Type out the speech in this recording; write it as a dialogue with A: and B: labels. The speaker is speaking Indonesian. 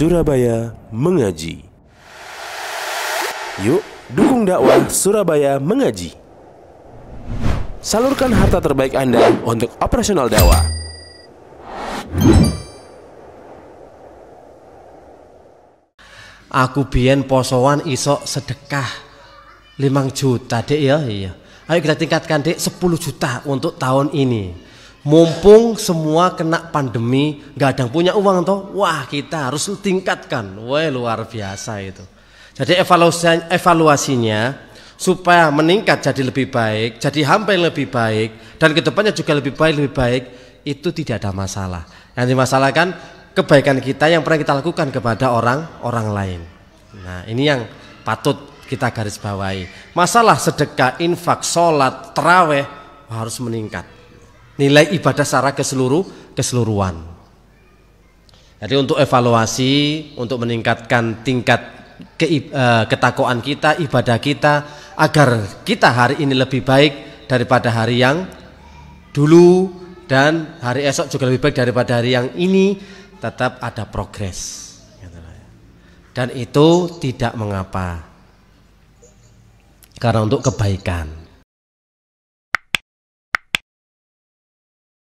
A: Surabaya Mengaji. Yuk, dukung dakwah Surabaya Mengaji. Salurkan harta terbaik Anda untuk operasional dakwah.
B: Aku biyen posoan isok sedekah 5 juta dek ya iya. Ayo kita tingkatkan dek 10 juta untuk tahun ini mumpung semua kena pandemi nggak ada yang punya uang toh wah kita harus tingkatkan wah luar biasa itu jadi evaluasi evaluasinya supaya meningkat jadi lebih baik, jadi hampir lebih baik, dan kedepannya juga lebih baik lebih baik itu tidak ada masalah. Yang dimasalahkan kebaikan kita yang pernah kita lakukan kepada orang orang lain. Nah ini yang patut kita garis bawahi. Masalah sedekah, infak, sholat, teraweh harus meningkat nilai ibadah secara keseluruh keseluruhan. Jadi untuk evaluasi, untuk meningkatkan tingkat ke, e, ketakwaan kita, ibadah kita, agar kita hari ini lebih baik daripada hari yang dulu dan hari esok juga lebih baik daripada hari yang ini, tetap ada progres. Dan itu tidak mengapa.
A: Karena untuk kebaikan.